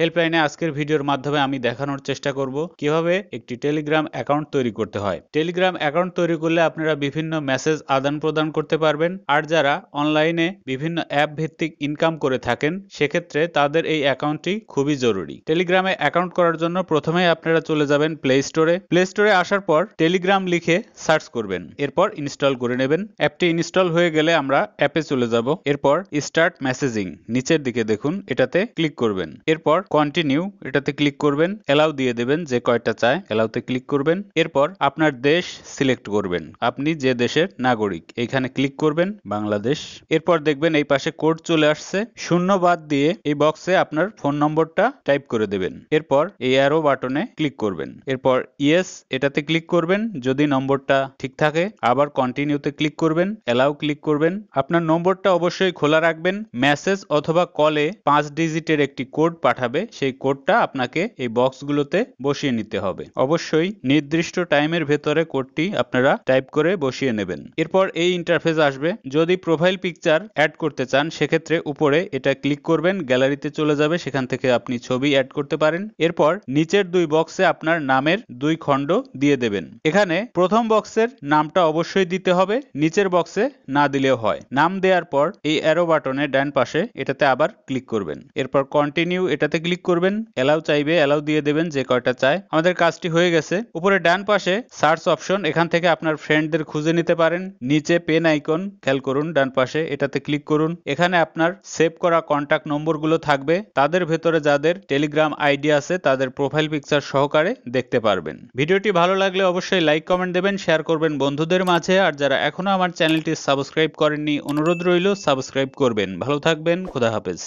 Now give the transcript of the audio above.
হেল্পলাইনে আজকের ভিডিওর মাধ্যমে আমি দেখানোর চেষ্টা করব কিভাবে একটি টেলিগ্রাম অ্যাকাউন্ট তৈরি করতে হয় টেলিগ্রাম অ্যাকাউন্ট তৈরি করলে আপনারা বিভিন্ন মেসেজ আদান প্রদান করতে পারবেন আর যারা অনলাইনে বিভিন্ন অ্যাপ ভিত্তিক ইনকাম করে থাকেন সেক্ষেত্রে তাদের এই অ্যাকাউন্টটি খুবই জরুরি টেলিগ্রামে অ্যাকাউন্ট করার জন্য প্রথমে আপনারা চলে যাবেন প্লে স্টোরে প্লে স্টোরে আসার পর টেলিগ্রাম লিখে সার্চ করবেন এরপর ইনস্টল করে নেবেন অ্যাপটি ইনস্টল হয়ে গেলে আমরা অ্যাপে চলে যাব এরপর স্টার্ট মেসেজিং নিচের দিকে দেখুন এটাতে ক্লিক করবেন এরপর কন্টিনিউ এটাতে ক্লিক করবেন অ্যালাউ দিয়ে দেবেন যে কয়টা চায় অ্যালাউতে ক্লিক করবেন এরপর আপনার দেশ সিলেক্ট করবেন আপনি যে দেশের নাগরিক এখানে ক্লিক করবেন বাংলাদেশ এরপর দেখবেন এই পাশে কোড চলে আসছে শূন্য বাদ দিয়ে এই বক্সে আপনার ফোন নম্বরটা টাইপ করে দেবেন এরপর এই অ্যারো বাটনে ক্লিক করবেন এরপর ইয়েস এটাতে ক্লিক করবেন যদি নম্বরটা ঠিক থাকে আবার কন্টিনিউতে ক্লিক করবেন এলাও ক্লিক করবেন আপনার নম্বরটা অবশ্যই খোলা রাখবেন মেসেজ অথবা কলে পাঁচ ডিজিটের একটি কোড পাঠাবে হবে সেই কোডটা আপনাকে এই বক্সগুলোতে বসিয়ে নিতে হবে অবশ্যই নির্দিষ্ট টাইমের ভেতরে কোডটি আপনারা টাইপ করে বসিয়ে নেবেন এরপর এই ইন্টারফেস আসবে যদি প্রোফাইল পিকচার অ্যাড করতে চান সেক্ষেত্রে উপরে এটা ক্লিক করবেন গ্যালারিতে চলে যাবে সেখান থেকে আপনি ছবি অ্যাড করতে পারেন এরপর নিচের দুই বক্সে আপনার নামের দুই খণ্ড দিয়ে দেবেন এখানে প্রথম বক্সের নামটা অবশ্যই দিতে হবে নিচের বক্সে না দিলেও হয় নাম দেওয়ার পর এই অ্যারো বাটনে ডান পাশে এটাতে আবার ক্লিক করবেন এরপর কন্টিনিউ এটাতে ক্লিক করবেন অ্যালাউ চাইবে অ্যালাউ দিয়ে দেবেন যে কয়টা চায় আমাদের কাজটি হয়ে গেছে উপরে ডান পাশে সার্চ অপশন এখান থেকে আপনার ফ্রেন্ডদের খুঁজে নিতে পারেন নিচে পেন আইকন খেয়াল করুন ডান পাশে এটাতে ক্লিক করুন এখানে আপনার সেভ করা কন্ট্যাক্ট নম্বরগুলো থাকবে তাদের ভেতরে যাদের টেলিগ্রাম আইডি আছে তাদের প্রোফাইল পিকচার সহকারে দেখতে পারবেন ভিডিওটি ভালো লাগলে অবশ্যই লাইক কমেন্ট দেবেন শেয়ার করবেন বন্ধুদের মাঝে আর যারা এখনো আমার চ্যানেলটি সাবস্ক্রাইব করেননি অনুরোধ রইল সাবস্ক্রাইব করবেন ভালো থাকবেন খোদা হাফেজ